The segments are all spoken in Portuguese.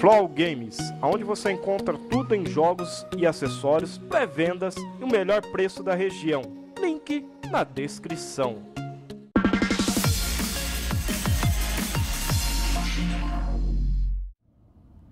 Flow Games, onde você encontra tudo em jogos e acessórios, pré-vendas e o melhor preço da região. Link na descrição.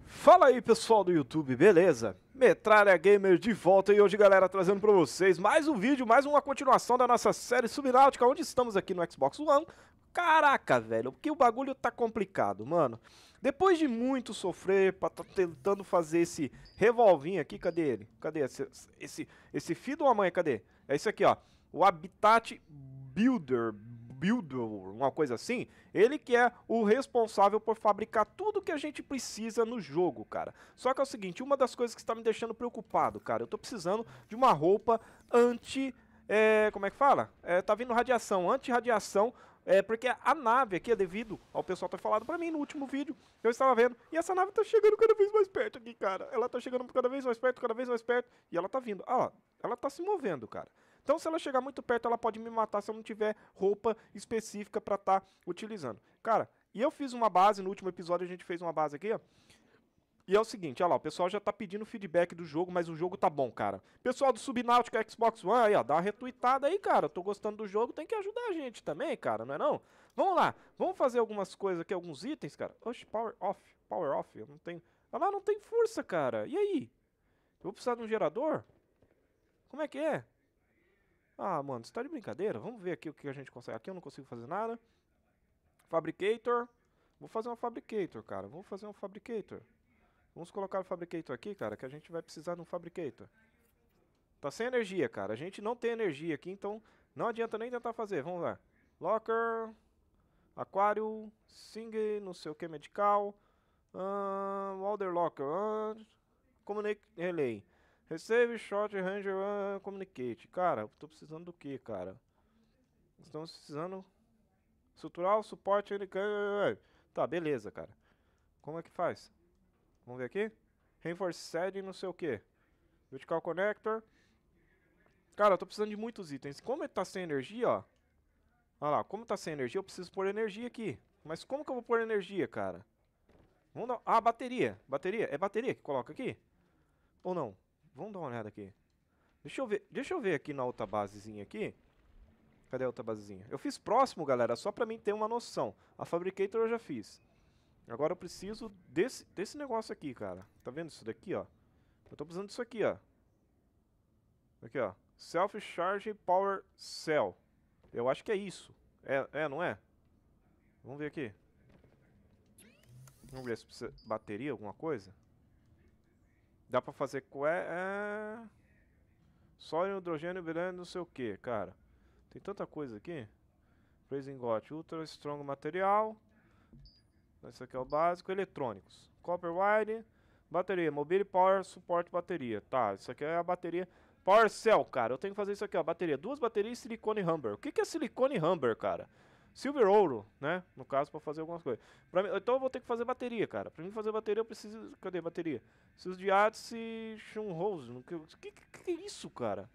Fala aí pessoal do YouTube, beleza? Metralha Gamer de volta e hoje galera trazendo para vocês mais um vídeo, mais uma continuação da nossa série Subnáutica, onde estamos aqui no Xbox One. Caraca, velho, porque o bagulho tá complicado, mano. Depois de muito sofrer para tá tentando fazer esse revolvinho aqui, cadê ele? Cadê esse, esse, esse filho de uma mãe, cadê? É isso aqui, ó. O Habitat Builder, Builder, uma coisa assim, ele que é o responsável por fabricar tudo que a gente precisa no jogo, cara. Só que é o seguinte, uma das coisas que está me deixando preocupado, cara, eu tô precisando de uma roupa anti... É, como é que fala? É, tá vindo radiação, anti-radiação é, porque a nave aqui é devido ao pessoal ter falado para mim no último vídeo, eu estava vendo, e essa nave tá chegando cada vez mais perto aqui, cara. Ela tá chegando cada vez mais perto, cada vez mais perto, e ela tá vindo. Ah ela tá se movendo, cara. Então, se ela chegar muito perto, ela pode me matar se eu não tiver roupa específica para estar tá utilizando. Cara, e eu fiz uma base, no último episódio a gente fez uma base aqui, ó. E é o seguinte, olha lá, o pessoal já tá pedindo feedback do jogo, mas o jogo tá bom, cara. Pessoal do Subnáutica Xbox One, aí, ó, dá uma retweetada aí, cara. tô gostando do jogo, tem que ajudar a gente também, cara, não é não? Vamos lá, vamos fazer algumas coisas aqui, alguns itens, cara. Oxe, power off, power off, eu não tenho... Olha lá, não tem força, cara. E aí? Eu vou precisar de um gerador? Como é que é? Ah, mano, você tá de brincadeira? Vamos ver aqui o que a gente consegue. Aqui eu não consigo fazer nada. Fabricator. Vou fazer um Fabricator, cara. Vou fazer um Fabricator. Vamos colocar o Fabricator aqui, cara, que a gente vai precisar de um Fabricator. Tá sem energia, cara. A gente não tem energia aqui, então não adianta nem tentar fazer. Vamos lá. Locker, Aquário, Sing, não sei o que, Medical, uh, Walder Locker, uh, Communicate Relay. Receive, Shot, Ranger, uh, Communicate. Cara, tô precisando do que, cara? Estamos precisando... Estrutural, suporte... Eh, eh, eh. Tá, beleza, cara. Como é que faz? Vamos ver aqui. Reinforced e não sei o que. Vertical Connector. Cara, eu tô precisando de muitos itens. Como tá sem energia, ó. Olha lá, como tá sem energia, eu preciso pôr energia aqui. Mas como que eu vou pôr energia, cara? Vamos dar... Ah, bateria. Bateria. É bateria que coloca aqui? Ou não? Vamos dar uma olhada aqui. Deixa eu ver, deixa eu ver aqui na outra basezinha aqui. Cadê a outra basezinha? Eu fiz próximo, galera, só pra mim ter uma noção. A Fabricator eu já fiz. Agora eu preciso desse, desse negócio aqui, cara. Tá vendo isso daqui, ó? Eu tô precisando disso aqui, ó. Aqui, ó. Self-Charge Power Cell. Eu acho que é isso. É, é, não é? Vamos ver aqui. Vamos ver se precisa... Bateria, alguma coisa? Dá pra fazer... É... é. Só hidrogênio, beleza, não sei o que, cara. Tem tanta coisa aqui. Praising Got, Ultra Strong Material. Então, isso aqui é o básico. Eletrônicos. copper wire, Bateria. Mobile Power Suporte Bateria. Tá, isso aqui é a bateria... Power Cell, cara. Eu tenho que fazer isso aqui, ó. Bateria. Duas baterias e silicone Humber. O que, que é silicone Humber, cara? Silver ouro, né? No caso, pra fazer algumas coisas. Mim, então eu vou ter que fazer bateria, cara. Pra mim fazer bateria, eu preciso... Cadê bateria? Preciso de Ace rose, O que, que, que, é isso, cara?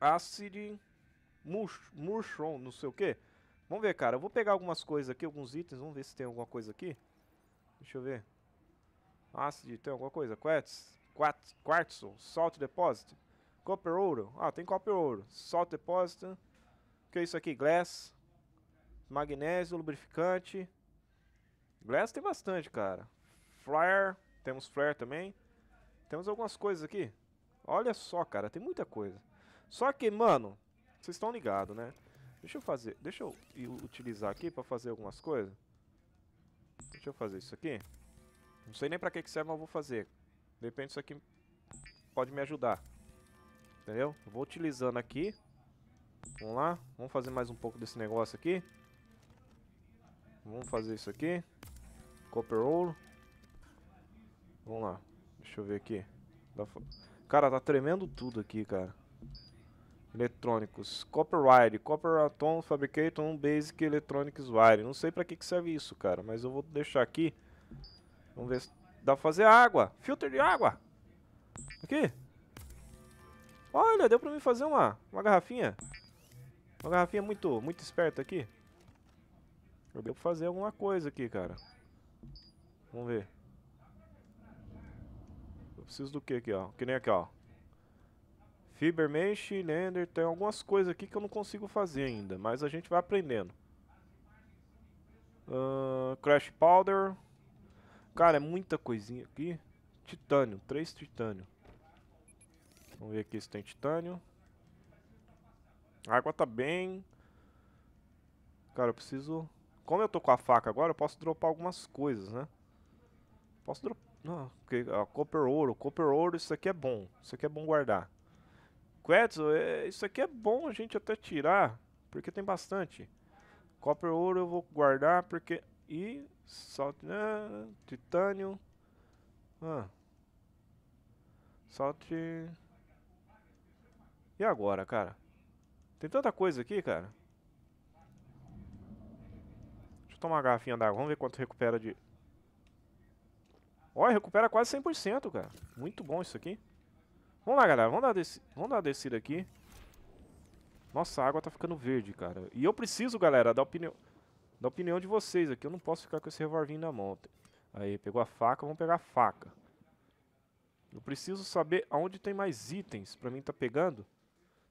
Acid... Murchon, não sei o que. Vamos ver, cara. Eu vou pegar algumas coisas aqui, alguns itens. Vamos ver se tem alguma coisa aqui. Deixa eu ver. Ácido, tem alguma coisa? Quartz, quartz, quartzo, salt depósito. Copper ouro. Ah, tem copper ouro. Salt depósito. O que é isso aqui? Glass. Magnésio, lubrificante. Glass tem bastante, cara. Flare. Temos flare também. Temos algumas coisas aqui. Olha só, cara. Tem muita coisa. Só que, mano, vocês estão ligados, né? Deixa eu fazer, deixa eu utilizar aqui pra fazer algumas coisas. Deixa eu fazer isso aqui. Não sei nem pra que, que serve, mas eu vou fazer. De repente isso aqui pode me ajudar. Entendeu? vou utilizando aqui. Vamos lá. Vamos fazer mais um pouco desse negócio aqui. Vamos fazer isso aqui. Copper ouro. Vamos lá. Deixa eu ver aqui. Cara, tá tremendo tudo aqui, cara eletrônicos. wire, Copper Atom Fabricator Basic Electronics Wire. Não sei pra que, que serve isso, cara, mas eu vou deixar aqui. Vamos ver se dá pra fazer água. Filter de água. Aqui. Olha, deu pra mim fazer uma, uma garrafinha. Uma garrafinha muito, muito esperta aqui. Eu devo fazer alguma coisa aqui, cara. Vamos ver. Eu preciso do que aqui, ó? Que nem aqui, ó. Fiber Mesh, Lender, tem algumas coisas aqui que eu não consigo fazer ainda, mas a gente vai aprendendo. Uh, Crash Powder. Cara, é muita coisinha aqui. Titânio, três titânio. Vamos ver aqui se tem titânio. A água tá bem. Cara, eu preciso... Como eu tô com a faca agora, eu posso dropar algumas coisas, né? Posso dropar... Não, porque, a copper ouro. Copper ouro, isso aqui é bom. Isso aqui é bom guardar. Quetzal, é, isso aqui é bom a gente até tirar, porque tem bastante. Copper ouro eu vou guardar porque. E. Salt. né? titânio. Ah. Salt. E agora, cara? Tem tanta coisa aqui, cara. Deixa eu tomar uma garrafinha d'água. Vamos ver quanto recupera de... Olha, recupera quase 100%, cara. Muito bom isso aqui. Vamos lá, galera. Vamos dar, desse... Vamos dar uma descida aqui. Nossa, a água tá ficando verde, cara. E eu preciso, galera, da opinião... Da opinião de vocês aqui. Eu não posso ficar com esse revolvinho na mão. Aí, pegou a faca. Vamos pegar a faca. Eu preciso saber aonde tem mais itens pra mim tá pegando.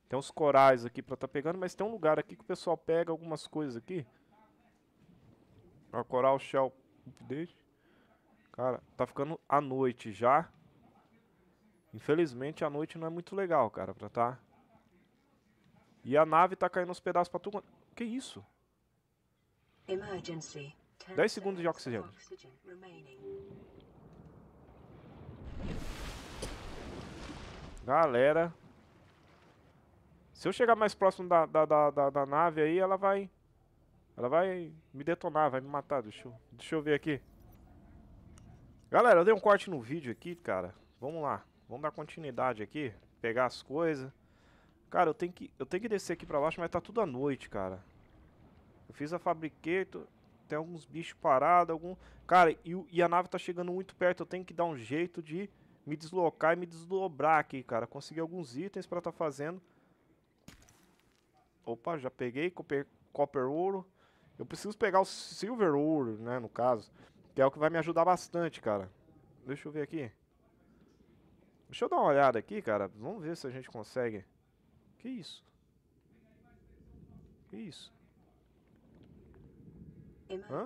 Tem uns corais aqui pra tá pegando, mas tem um lugar aqui que o pessoal pega algumas coisas aqui. Ó, coral shell update. Cara, tá ficando a noite já. Infelizmente a noite não é muito legal, cara, pra tá. E a nave tá caindo aos pedaços pra tu. Que isso? 10 segundos de oxigênio. Galera. Se eu chegar mais próximo da, da, da, da, da nave aí, ela vai... Ela vai me detonar, vai me matar. Deixa eu, deixa eu ver aqui. Galera, eu dei um corte no vídeo aqui, cara. Vamos lá. Vamos dar continuidade aqui, pegar as coisas. Cara, eu tenho que, eu tenho que descer aqui pra baixo, mas tá tudo à noite, cara. Eu fiz a fabriqueto, tem alguns bichos parados, algum... Cara, e, e, a nave tá chegando muito perto, eu tenho que dar um jeito de me deslocar e me desdobrar aqui, cara. Conseguir alguns itens pra tá fazendo. Opa, já peguei copper, copper ouro. Eu preciso pegar o silver ouro, né, no caso. Que é o que vai me ajudar bastante, cara. Deixa eu ver aqui. Deixa eu dar uma olhada aqui, cara. Vamos ver se a gente consegue. Que isso? Que isso? Hã?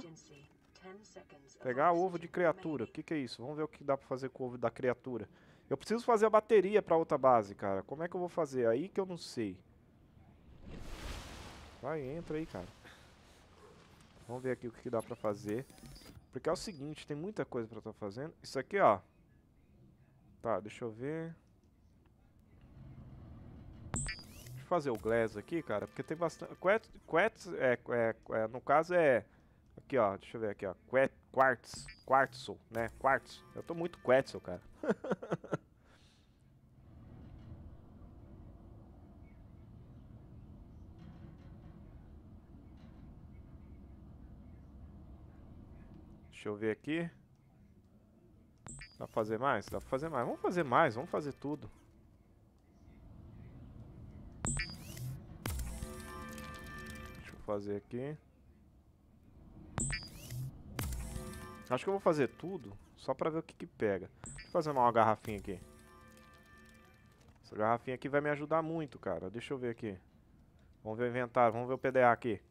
Pegar ovo de criatura. O que, que é isso? Vamos ver o que dá pra fazer com o ovo da criatura. Eu preciso fazer a bateria pra outra base, cara. Como é que eu vou fazer? Aí que eu não sei. Vai, entra aí, cara. Vamos ver aqui o que, que dá pra fazer. Porque é o seguinte, tem muita coisa pra estar tá fazendo. Isso aqui, ó. Tá, deixa eu ver. Deixa eu fazer o Glass aqui, cara, porque tem bastante... Quet, quet, é, é, é, no caso é... Aqui, ó, deixa eu ver aqui, ó. Quet, quartz, quartzo, né? Quartzo. Eu tô muito quetzal, cara. Deixa eu ver aqui. Dá pra fazer mais? Dá pra fazer mais. Vamos fazer mais, vamos fazer tudo. Deixa eu fazer aqui. Acho que eu vou fazer tudo, só pra ver o que que pega. Deixa eu fazer uma garrafinha aqui. Essa garrafinha aqui vai me ajudar muito, cara. Deixa eu ver aqui. Vamos ver o inventário, vamos ver o PDA aqui.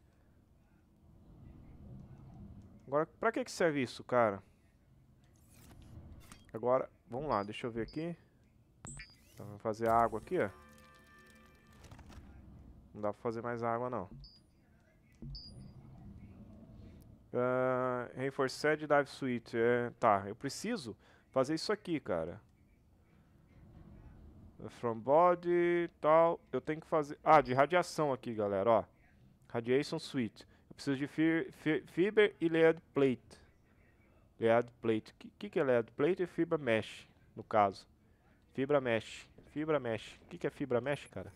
Agora, pra que que serve isso, cara? Agora, vamos lá, deixa eu ver aqui. Então, vamos fazer água aqui, ó. Não dá pra fazer mais água, não. Uh, Reinforced Dive Suite. É, tá, eu preciso fazer isso aqui, cara. From body, tal. Eu tenho que fazer... Ah, de radiação aqui, galera, ó. Radiation Suite. Eu preciso de fi fi fiber e lead plate. Lead é plate. O que, que é lead plate e fibra mesh, no caso? Fibra mesh. Fibra mesh. O que, que é fibra mesh, cara?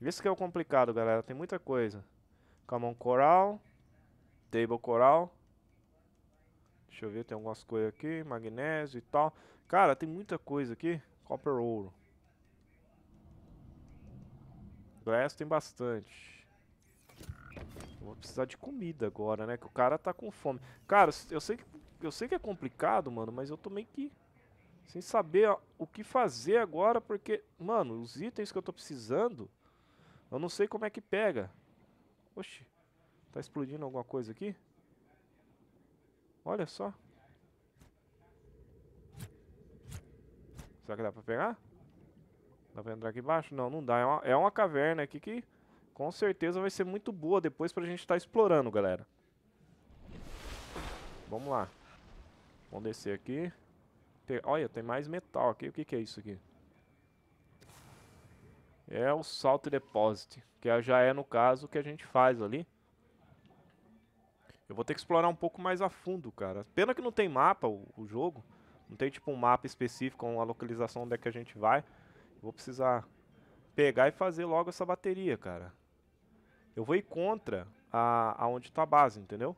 Isso que é o complicado, galera. Tem muita coisa. Common Coral. Table Coral. Deixa eu ver, tem algumas coisas aqui. Magnésio e tal. Cara, tem muita coisa aqui. Copper ouro. Glass tem bastante. vou precisar de comida agora, né? Que o cara tá com fome. Cara, eu sei que eu sei que é complicado, mano, mas eu tô meio que sem saber o que fazer agora, porque, mano, os itens que eu tô precisando, eu não sei como é que pega. Oxi, tá explodindo alguma coisa aqui? Olha só. Será que dá pra pegar? Dá pra entrar aqui embaixo? Não, não dá. É uma, é uma caverna aqui que com certeza vai ser muito boa depois pra gente estar tá explorando, galera. Vamos lá. Vamos descer aqui. olha, tem mais metal aqui. O que, que é isso aqui? É o Salt Deposit, que já é, no caso, o que a gente faz ali. Eu vou ter que explorar um pouco mais a fundo, cara. Pena que não tem mapa o, o jogo. Não tem, tipo, um mapa específico com a localização onde é que a gente vai. Vou precisar pegar e fazer logo essa bateria, cara. Eu vou ir contra a, aonde tá a base, entendeu?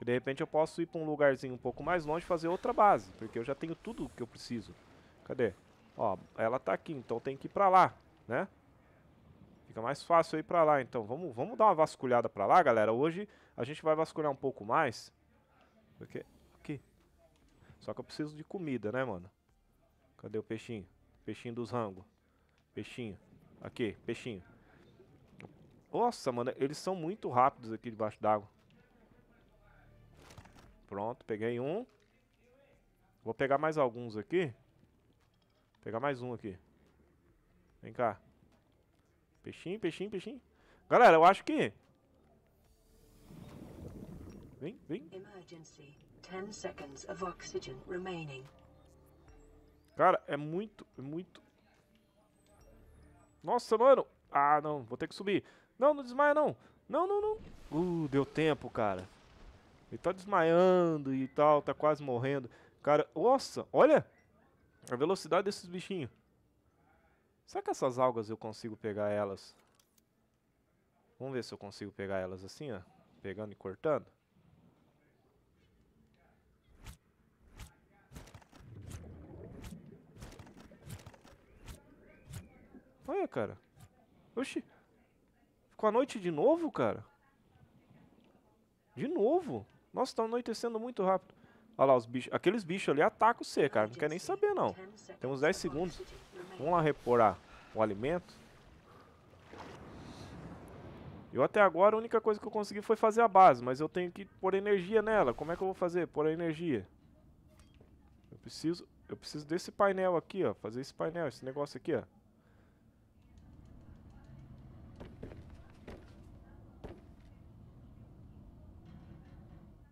Que de repente eu posso ir para um lugarzinho um pouco mais longe fazer outra base, porque eu já tenho tudo que eu preciso. Cadê? Ó, ela tá aqui, então tem que ir para lá, né? Fica mais fácil ir para lá, então vamos, vamos dar uma vasculhada para lá, galera. Hoje a gente vai vasculhar um pouco mais. Porque aqui. Só que eu preciso de comida, né, mano? Cadê o peixinho? Peixinho dos rangos. Peixinho. Aqui, peixinho. Nossa, mano, eles são muito rápidos aqui debaixo d'água. Pronto, peguei um. Vou pegar mais alguns aqui. Vou pegar mais um aqui. Vem cá. Peixinho, peixinho, peixinho. Galera, eu acho que... Vem, vem. Cara, é muito, é muito... Nossa, mano. Ah, não. Vou ter que subir. Não, não desmaia, não. Não, não, não. Uh, deu tempo, cara. Ele tá desmaiando e tal, tá quase morrendo. Cara, nossa, olha a velocidade desses bichinhos. Será que essas algas eu consigo pegar elas? Vamos ver se eu consigo pegar elas assim, ó. Pegando e cortando. Olha, cara. Oxi. Ficou a noite de novo, cara? De novo? Nossa, tá anoitecendo muito rápido. Olha lá, os bichos. Aqueles bichos ali atacam você, cara. Não quer nem saber, não. Temos 10 segundos. Vamos lá repor o alimento. Eu até agora a única coisa que eu consegui foi fazer a base, mas eu tenho que pôr energia nela. Como é que eu vou fazer? Pôr energia. Eu preciso, eu preciso desse painel aqui, ó. Fazer esse painel, esse negócio aqui, ó.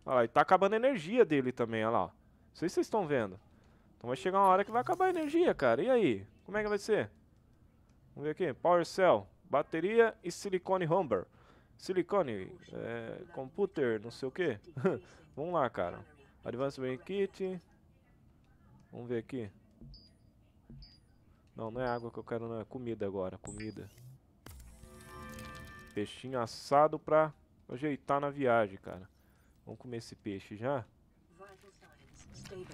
Olha lá, e tá acabando a energia dele também, olha lá. Não sei se vocês estão vendo. Então vai chegar uma hora que vai acabar a energia, cara. E aí? Como é que vai ser? Vamos ver aqui. Power Cell, bateria e silicone Humber. Silicone, é, computer, não sei o que. Vamos lá, cara. Advanced Brain Kit. Vamos ver aqui. Não, não é água que eu quero, não. É comida agora, comida. Peixinho assado pra ajeitar na viagem, cara. Vamos comer esse peixe já. Então,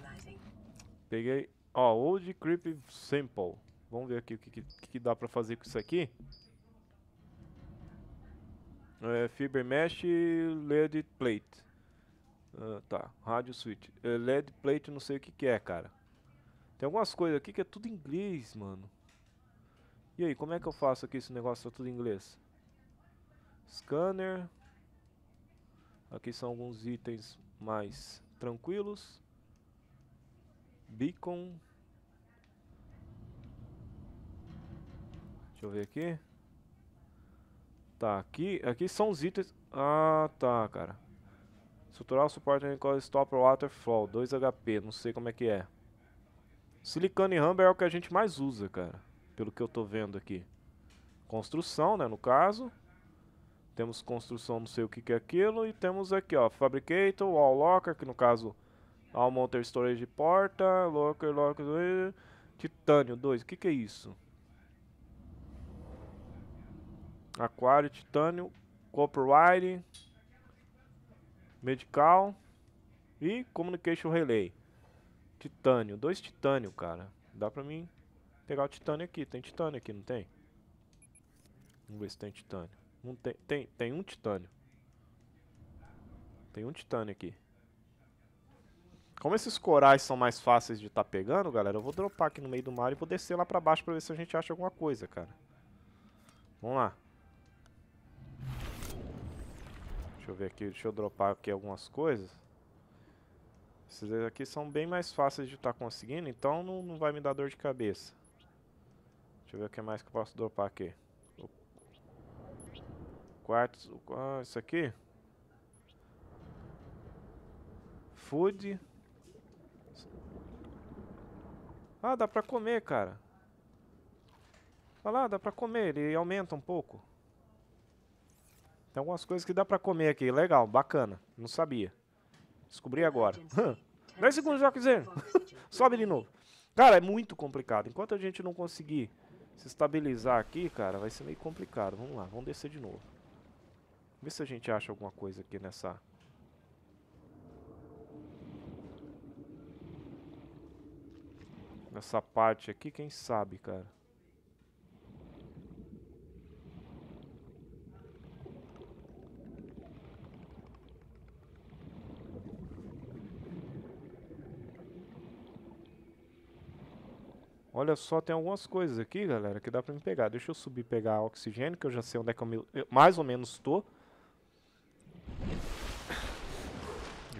Peguei. Ó, Old Creep Sample. Vamos ver aqui o que, que, que dá pra fazer com isso aqui. É, fiber Mesh LED Plate. Uh, tá, rádio switch. É, lead LED Plate não sei o que, que é, cara. Tem algumas coisas aqui que é tudo em inglês, mano. E aí, como é que eu faço aqui esse negócio tá tudo em inglês? Scanner. Aqui são alguns itens mais tranquilos. Beacon. Deixa eu ver aqui. Tá, aqui, aqui são os itens... Ah, tá, cara. Estrutural suporte recall stop waterfall. 2 HP, não sei como é que é. Silicone Humber é o que a gente mais usa, cara. Pelo que eu tô vendo aqui. Construção, né, no caso. Temos construção não sei o que, que é aquilo. E temos aqui, ó, Fabricator, Wall Locker, que no caso... All motor Storage porta, Locker, Locker... Titânio 2, o que, que é isso? Aquário, Titânio, Copperwire, Medical e Communication Relay. Titânio, dois titânio, cara. Dá pra mim pegar o titânio aqui. Tem titânio aqui, não tem? Vamos ver se tem titânio tem, tem, tem um titânio. Tem um titânio aqui. Como esses corais são mais fáceis de estar tá pegando, galera, eu vou dropar aqui no meio do mar e vou descer lá pra baixo pra ver se a gente acha alguma coisa, cara. Vamos lá. Deixa eu ver aqui, deixa eu dropar aqui algumas coisas. Esses aqui são bem mais fáceis de estar tá conseguindo, então não, não vai me dar dor de cabeça. Deixa eu ver o que mais que eu posso dropar aqui quartos ah, isso aqui. Food. Ah, dá pra comer, cara. Olha lá, dá pra comer, ele aumenta um pouco. Tem algumas coisas que dá pra comer aqui, legal, bacana. Não sabia. Descobri agora. 10 segundos já quiser. Sobe de novo. Cara, é muito complicado. Enquanto a gente não conseguir se estabilizar aqui, cara, vai ser meio complicado. Vamos lá, vamos descer de novo. Vê se a gente acha alguma coisa aqui nessa... Nessa parte aqui, quem sabe, cara. Olha só, tem algumas coisas aqui, galera, que dá pra me pegar. Deixa eu subir pegar oxigênio, que eu já sei onde é que eu, me... eu mais ou menos estou.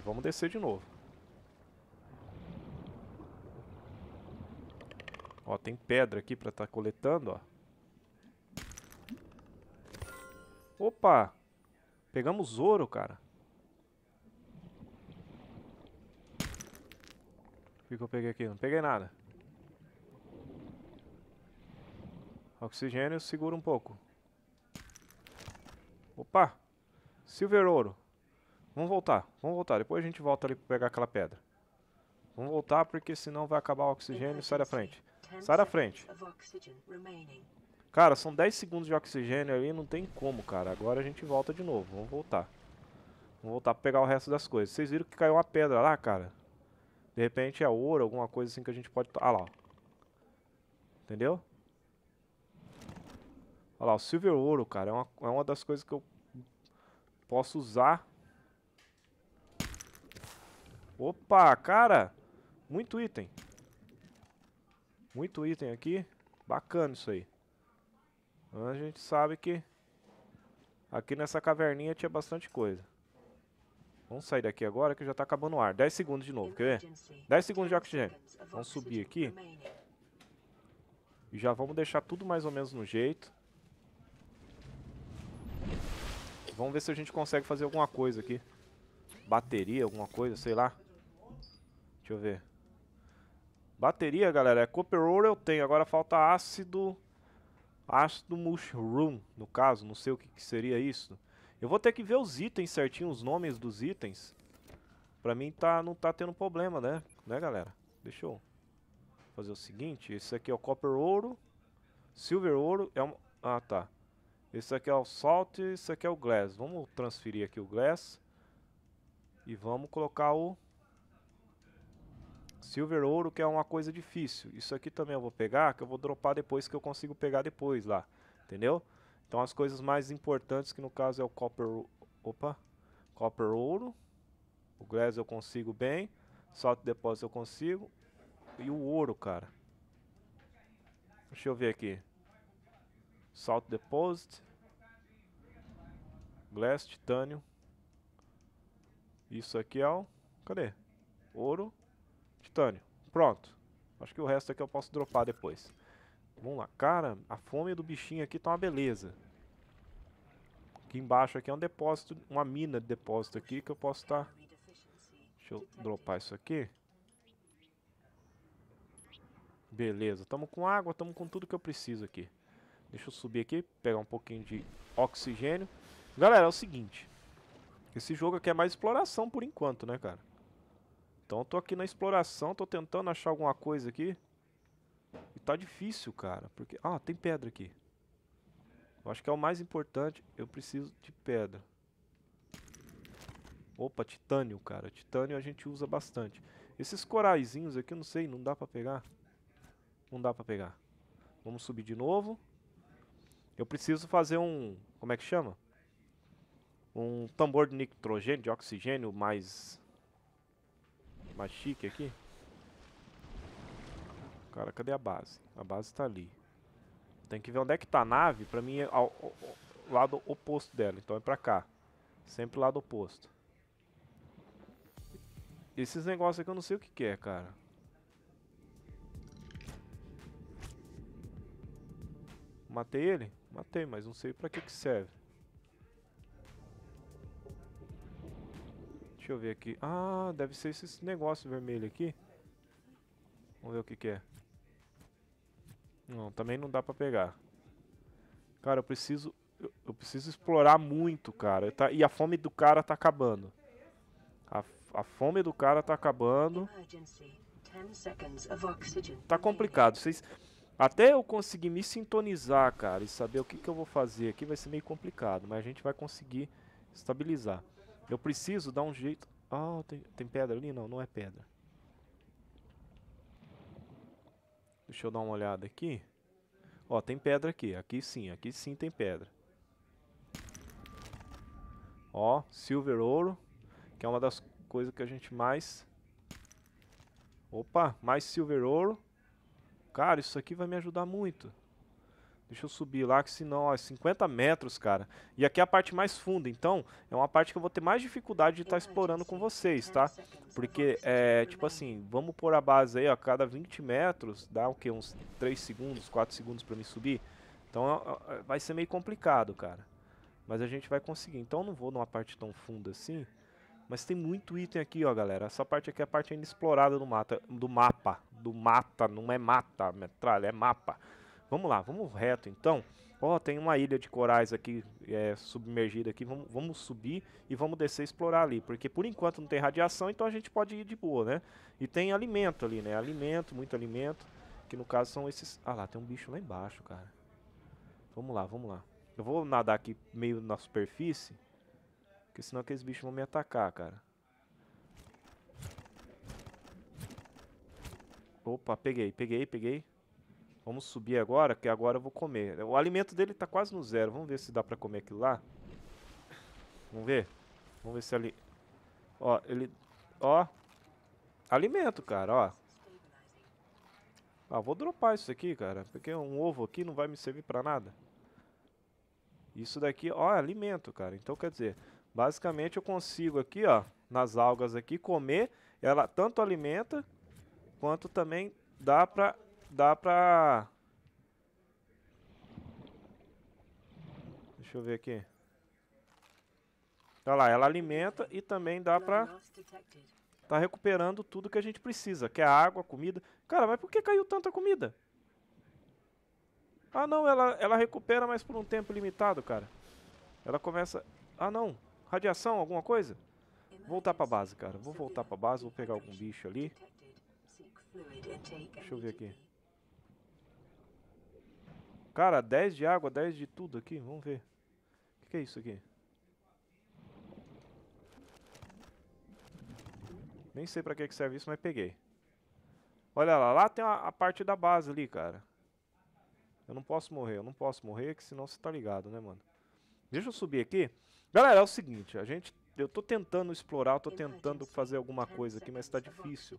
Vamos descer de novo. Ó, tem pedra aqui pra estar tá coletando, ó. Opa! Pegamos ouro, cara. O que, que eu peguei aqui? Não peguei nada. Oxigênio, segura um pouco. Opa! Silver ouro. Vamos voltar, vamos voltar. Depois a gente volta ali pra pegar aquela pedra. Vamos voltar porque senão vai acabar o oxigênio. Sai da frente. Sai da frente. Cara, são 10 segundos de oxigênio ali, não tem como, cara. Agora a gente volta de novo. Vamos voltar. Vamos voltar pra pegar o resto das coisas. Vocês viram que caiu uma pedra lá, cara? De repente é ouro, alguma coisa assim que a gente pode... Ah lá, ó. Entendeu? Olha lá, o silver ouro, cara, é uma, é uma das coisas que eu posso usar Opa, cara! Muito item. Muito item aqui. Bacana isso aí. A gente sabe que aqui nessa caverninha tinha bastante coisa. Vamos sair daqui agora que já tá acabando o ar. 10 segundos de novo, quer ver? 10 segundos de oxigênio. Vamos subir aqui. E já vamos deixar tudo mais ou menos no jeito. Vamos ver se a gente consegue fazer alguma coisa aqui. Bateria, alguma coisa, sei lá. Deixa eu ver. Bateria, galera, é Copper Ore eu tenho. Agora falta ácido... Ácido Mushroom, no caso. Não sei o que, que seria isso. Eu vou ter que ver os itens certinho, os nomes dos itens. Pra mim tá, não tá tendo problema, né? Né, galera? Deixa eu fazer o seguinte. Esse aqui é o Copper Ouro. Silver Ouro é um... Ah, tá. Esse aqui é o Salt e esse aqui é o Glass. Vamos transferir aqui o Glass. E vamos colocar o Silver ouro que é uma coisa difícil. Isso aqui também eu vou pegar, que eu vou dropar depois que eu consigo pegar depois lá. Entendeu? Então as coisas mais importantes, que no caso é o copper... Opa! Copper ouro. O glass eu consigo bem. Salto depósito eu consigo. E o ouro, cara. Deixa eu ver aqui. Salto depósito. Glass, titânio. Isso aqui é o... Cadê? Ouro titânio. Pronto. Acho que o resto aqui eu posso dropar depois. Vamos lá. Cara, a fome do bichinho aqui tá uma beleza. Aqui embaixo aqui é um depósito, uma mina de depósito aqui que eu posso estar... Tá... Deixa eu dropar isso aqui. Beleza, tamo com água, tamo com tudo que eu preciso aqui. Deixa eu subir aqui, pegar um pouquinho de oxigênio. Galera, é o seguinte. Esse jogo aqui é mais exploração por enquanto, né, cara? Então eu tô aqui na exploração, tô tentando achar alguma coisa aqui. E tá difícil, cara, porque... Ah, tem pedra aqui. Eu acho que é o mais importante, eu preciso de pedra. Opa, titânio, cara. Titânio a gente usa bastante. Esses coraizinhos aqui, eu não sei, não dá pra pegar. Não dá pra pegar. Vamos subir de novo. Eu preciso fazer um... Como é que chama? Um tambor de nitrogênio, de oxigênio mais mais chique aqui. Cara, cadê a base? A base tá ali. Tem que ver onde é que tá a nave, pra mim é ao, ao, ao lado oposto dela, então é pra cá. Sempre lado oposto. Esses negócios aqui eu não sei o que, que é, cara. Matei ele? Matei, mas não sei pra que que serve. Deixa eu ver aqui. Ah, deve ser esse negócio vermelho aqui. Vamos ver o que, que é. Não, também não dá pra pegar. Cara, eu preciso... Eu, eu preciso explorar muito, cara. Tá, e a fome do cara tá acabando. A, a fome do cara tá acabando. Tá complicado. Vocês... Até eu conseguir me sintonizar, cara, e saber o que, que eu vou fazer aqui vai ser meio complicado, mas a gente vai conseguir estabilizar. Eu preciso dar um jeito... Ah, oh, tem, tem pedra ali? Não, não é pedra. Deixa eu dar uma olhada aqui. Ó, tem pedra aqui. Aqui sim, aqui sim tem pedra. Ó, silver ouro, que é uma das coisas que a gente mais... Opa, mais silver ouro. Cara, isso aqui vai me ajudar muito. Deixa eu subir lá, que senão, ó, 50 é metros, cara. E aqui é a parte mais funda, então é uma parte que eu vou ter mais dificuldade de estar tá explorando com vocês, ah, tá? É Porque, é, tipo assim, vamos pôr a base aí, ó, cada 20 metros, dá o que Uns 3 segundos, 4 segundos pra mim subir? Então é, vai ser meio complicado, cara. Mas a gente vai conseguir. Então eu não vou numa parte tão funda assim. Mas tem muito item aqui, ó, galera. Essa parte aqui é a parte ainda explorada do, mata, do mapa. Do mata, não é mata, metralha, é mapa. Vamos lá, vamos reto então. Ó, oh, tem uma ilha de corais aqui é, submergida aqui. Vamos, vamos subir e vamos descer e explorar ali. Porque por enquanto não tem radiação, então a gente pode ir de boa, né? E tem alimento ali, né? Alimento, muito alimento. Que no caso são esses... Ah lá, tem um bicho lá embaixo, cara. Vamos lá, vamos lá. Eu vou nadar aqui meio na superfície. Porque senão aqueles bichos vão me atacar, cara. Opa, peguei, peguei, peguei. Vamos subir agora, que agora eu vou comer. O alimento dele tá quase no zero. Vamos ver se dá pra comer aquilo lá. Vamos ver? Vamos ver se ali... Ó, ele... Ó. Alimento, cara, ó. Ah, vou dropar isso aqui, cara. Porque um ovo aqui não vai me servir pra nada. Isso daqui, ó, é alimento, cara. Então, quer dizer, basicamente eu consigo aqui, ó, nas algas aqui, comer. Ela tanto alimenta, quanto também dá pra dá pra... Deixa eu ver aqui. Olha lá, ela alimenta e também dá pra... Tá recuperando tudo que a gente precisa, que é água, comida. Cara, mas por que caiu tanta comida? Ah, não, ela, ela recupera, mas por um tempo limitado, cara. Ela começa... Ah, não. Radiação, alguma coisa? Voltar pra base, cara. Vou voltar pra base, vou pegar algum bicho ali. Deixa eu ver aqui. Cara, 10 de água, 10 de tudo aqui. Vamos ver. O que, que é isso aqui? Nem sei pra que, que serve isso, mas peguei. Olha lá, lá tem a, a, parte da base ali, cara. Eu não posso morrer, eu não posso morrer, que senão você tá ligado, né, mano? Deixa eu subir aqui. Galera, é o seguinte, a gente... Eu tô tentando explorar, eu tô tentando fazer alguma coisa aqui, mas tá difícil.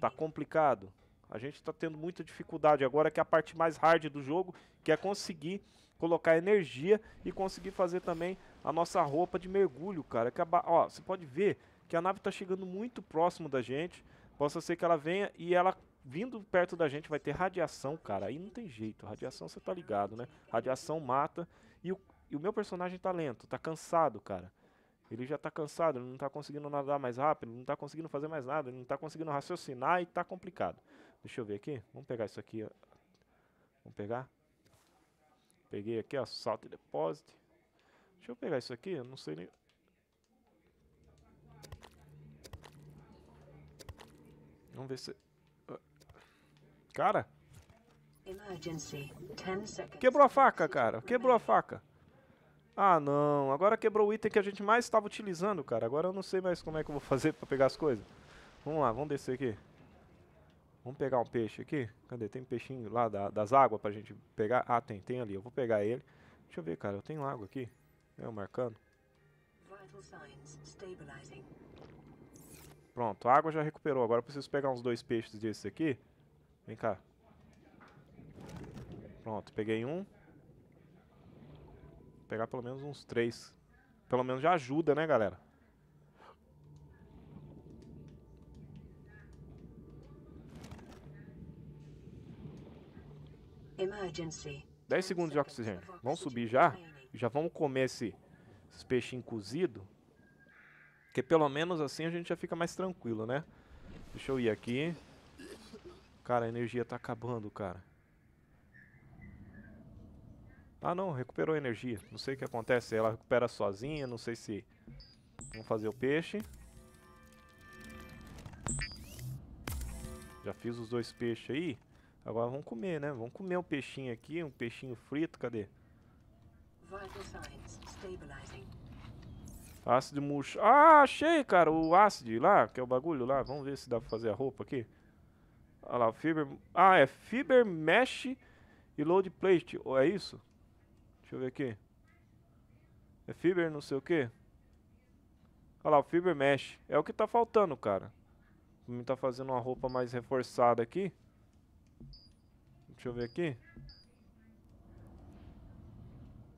Tá complicado. A gente está tendo muita dificuldade agora, que é a parte mais hard do jogo, que é conseguir colocar energia e conseguir fazer também a nossa roupa de mergulho, cara. Que ó, você pode ver que a nave está chegando muito próximo da gente. Possa ser que ela venha e ela vindo perto da gente vai ter radiação, cara. Aí não tem jeito. Radiação você tá ligado, né? Radiação mata. E o, e o meu personagem tá lento, tá cansado, cara. Ele já tá cansado, ele não tá conseguindo nadar mais rápido, não tá conseguindo fazer mais nada, ele não tá conseguindo raciocinar e tá complicado. Deixa eu ver aqui. Vamos pegar isso aqui. Ó. Vamos pegar. Peguei aqui, ó. Salto e depósito. Deixa eu pegar isso aqui. Eu não sei nem... Vamos ver se... Ah. Cara! Quebrou a faca, cara. Quebrou a faca. Ah, não. Agora quebrou o item que a gente mais estava utilizando, cara. Agora eu não sei mais como é que eu vou fazer pra pegar as coisas. Vamos lá, vamos descer aqui. Vamos pegar um peixe aqui? Cadê? Tem um peixinho lá da, das águas pra gente pegar? Ah, tem, tem ali. Eu vou pegar ele. Deixa eu ver, cara. Eu tenho água aqui. Eu é, marcando. Pronto, a água já recuperou. Agora eu preciso pegar uns dois peixes desses aqui. Vem cá. Pronto, peguei um. Vou pegar pelo menos uns três. Pelo menos já ajuda, né, galera? 10 segundos de oxigênio. Vamos subir já? Já vamos comer esse, esse peixinho cozido. Porque pelo menos assim a gente já fica mais tranquilo, né? Deixa eu ir aqui. Cara, a energia tá acabando, cara. Ah não, recuperou a energia. Não sei o que acontece. Ela recupera sozinha, não sei se... Vamos fazer o peixe. Já fiz os dois peixes aí. Agora vamos comer, né? Vamos comer um peixinho aqui, um peixinho frito, cadê? Ácido murcho. Ah, achei, cara, o ácido lá, que é o bagulho lá. Vamos ver se dá pra fazer a roupa aqui. Olha lá, fiber... Ah, é fiber mesh e load plate. Ou é isso? Deixa eu ver aqui. É fiber não sei o que. Olha lá, o fiber mesh. É o que tá faltando, cara. Pra mim tá fazendo uma roupa mais reforçada aqui. Deixa eu ver aqui.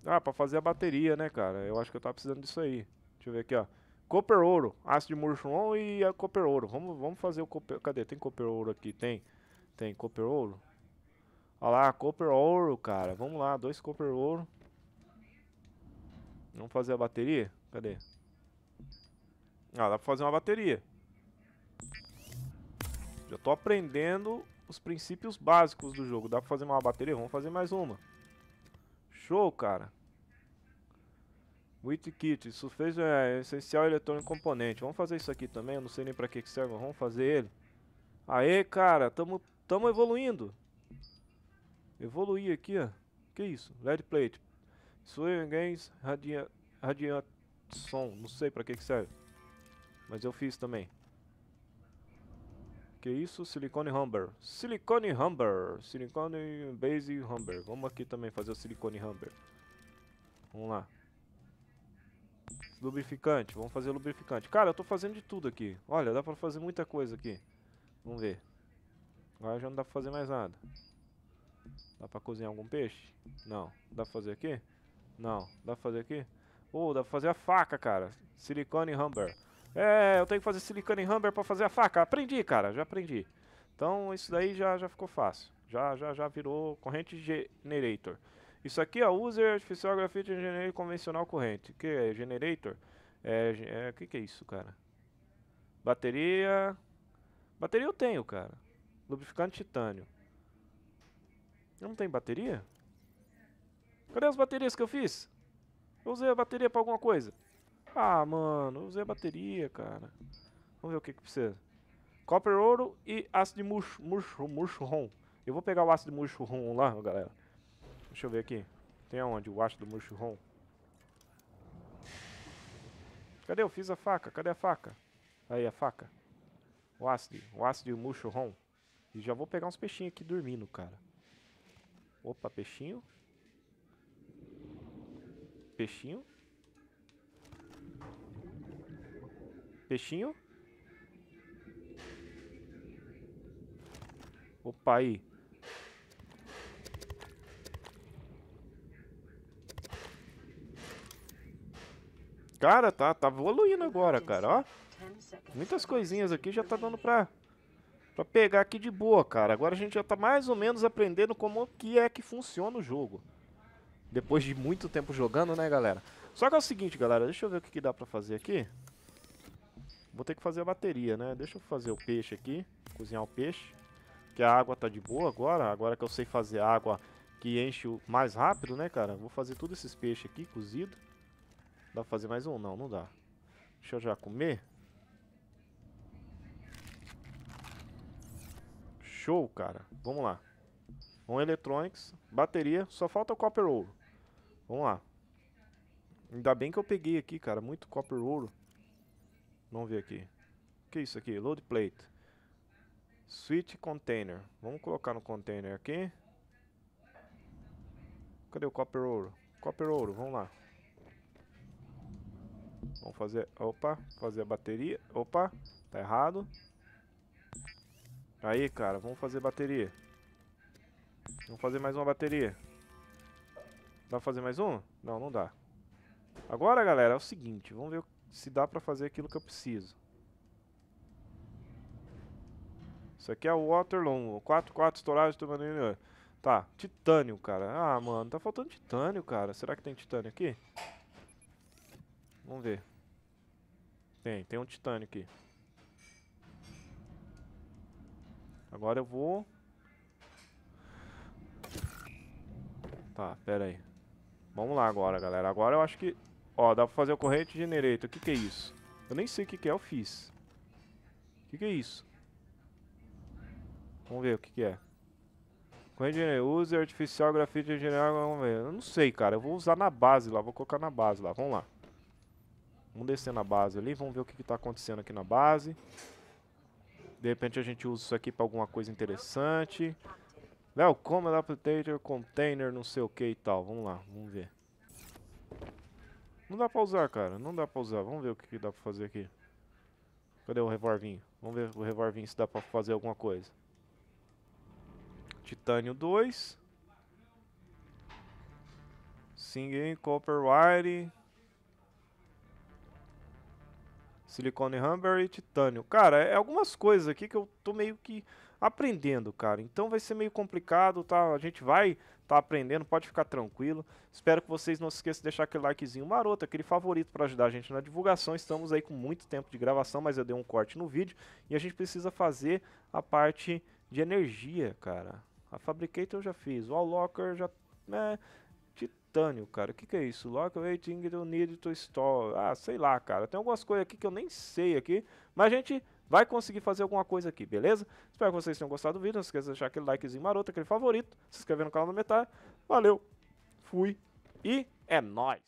Ah, pra fazer a bateria, né, cara? Eu acho que eu tava precisando disso aí. Deixa eu ver aqui, ó. Copper ouro, aço de murchon e a copper ouro. Vamos, vamos fazer o copper... Cadê? Tem copper ouro aqui? Tem. Tem copper ouro? Olha lá, copper ouro, cara. Vamos lá, dois copper ouro. Vamos fazer a bateria? Cadê? Ah, dá pra fazer uma bateria. Já tô aprendendo os princípios básicos do jogo. Dá pra fazer uma bateria? Vamos fazer mais uma. Show, cara. WIT isso fez é, essencial eletrônico componente. Vamos fazer isso aqui também, eu não sei nem pra que, que serve, vamos fazer ele. Aê, cara, tamo, tamo evoluindo. Evoluir aqui, ó. Que isso? LED plate. Swing gains radia, radiant som. Não sei pra que, que serve. Mas eu fiz também. Que isso? Silicone Humber. Silicone Humber. Silicone Base Humber. Vamos aqui também fazer o silicone Humber. Vamos lá. Lubrificante. Vamos fazer lubrificante. Cara, eu tô fazendo de tudo aqui. Olha, dá pra fazer muita coisa aqui. Vamos ver. Agora já não dá pra fazer mais nada. Dá pra cozinhar algum peixe? Não. Dá pra fazer aqui? Não. Dá pra fazer aqui? Ou oh, dá pra fazer a faca, cara. Silicone Humber. É, eu tenho que fazer silicone em hammer para fazer a faca. Aprendi, cara, já aprendi. Então isso daí já, já ficou fácil. Já, já, já virou corrente generator. Isso aqui é user artificial grafite engenharia convencional corrente. que é generator? É, é, que que é isso, cara? Bateria. Bateria eu tenho, cara. Lubrificante titânio. Não tem bateria? Cadê as baterias que eu fiz? Eu usei a bateria pra alguma coisa. Ah, mano, usei a bateria, cara. Vamos ver o que que precisa. Copper ouro e ácido de murcho, murcho, murcho Eu vou pegar o ácido de murcho lá, galera. Deixa eu ver aqui. Tem aonde o ácido do murcho rom? Cadê? Eu fiz a faca. Cadê a faca? Aí, a faca. O ácido. O ácido e murcho rom. E já vou pegar uns peixinhos aqui dormindo, cara. Opa, peixinho. Peixinho. Peixinho. Opa, aí. Cara, tá, tá evoluindo agora, cara, ó. Muitas coisinhas aqui já tá dando pra, pra pegar aqui de boa, cara. Agora a gente já tá mais ou menos aprendendo como que é que funciona o jogo. Depois de muito tempo jogando, né, galera? Só que é o seguinte, galera, deixa eu ver o que, que dá pra fazer aqui. Vou ter que fazer a bateria, né? Deixa eu fazer o peixe aqui, cozinhar o peixe. Que a água tá de boa agora, agora que eu sei fazer água que enche mais rápido, né, cara? Vou fazer todos esses peixes aqui, cozido. Dá pra fazer mais um? Não, não dá. Deixa eu já comer. Show, cara. Vamos lá. Um Electronics, bateria, só falta o Copper Ouro. Vamos lá. Ainda bem que eu peguei aqui, cara, muito Copper Ouro. Vamos ver aqui. O que é isso aqui? Load plate. Switch container. Vamos colocar no container aqui. Cadê o copper ouro? Copper ouro, vamos lá. Vamos fazer... Opa, fazer a bateria. Opa, tá errado. Aí, cara, vamos fazer bateria. Vamos fazer mais uma bateria. Dá pra fazer mais um? Não, não dá. Agora, galera, é o seguinte. Vamos ver o se dá para fazer aquilo que eu preciso. Isso aqui é o Waterloo, 4, 4 estouragem, tá, titânio, cara. Ah, mano, tá faltando titânio, cara. Será que tem titânio aqui? Vamos ver. Tem, tem um titânio aqui. Agora eu vou... Tá, pera aí. Vamos lá agora, galera. Agora eu acho que Ó, dá pra fazer o corrente generator. O que que é isso? Eu nem sei o que que é, eu fiz. O que que é isso? Vamos ver o que que é. Corrente generator, use artificial, grafite general, vamos ver. Eu não sei, cara. Eu vou usar na base lá, vou colocar na base lá. Vamos lá. Vamos descer na base ali, vamos ver o que que tá acontecendo aqui na base. De repente a gente usa isso aqui pra alguma coisa interessante. Welcome adaptator, Container, não sei o que e tal. Vamos lá, vamos ver. Não dá pra usar, cara. Não dá pra usar. Vamos ver o que, dá pra fazer aqui. Cadê o revolvinho? Vamos ver o revolvinho se dá pra fazer alguma coisa. Titânio 2. Singing, Copper Wire. Silicone Humber e Titânio. Cara, é algumas coisas aqui que eu tô meio que aprendendo, cara. Então vai ser meio complicado, tá? A gente vai tá aprendendo, pode ficar tranquilo. Espero que vocês não se esqueçam de deixar aquele likezinho maroto, aquele favorito para ajudar a gente na divulgação. Estamos aí com muito tempo de gravação, mas eu dei um corte no vídeo e a gente precisa fazer a parte de energia, cara. A Fabricator eu já fiz, o All Locker já é titânio, cara. O que, que é isso? Locker waiting you need to store. Ah, sei lá, cara. Tem algumas coisas aqui que eu nem sei aqui, mas a gente vai conseguir fazer alguma coisa aqui, beleza? Espero que vocês tenham gostado do vídeo. Não se esqueça de deixar aquele likezinho maroto, aquele favorito, se inscrever no canal do Metal. Valeu, fui e é nóis!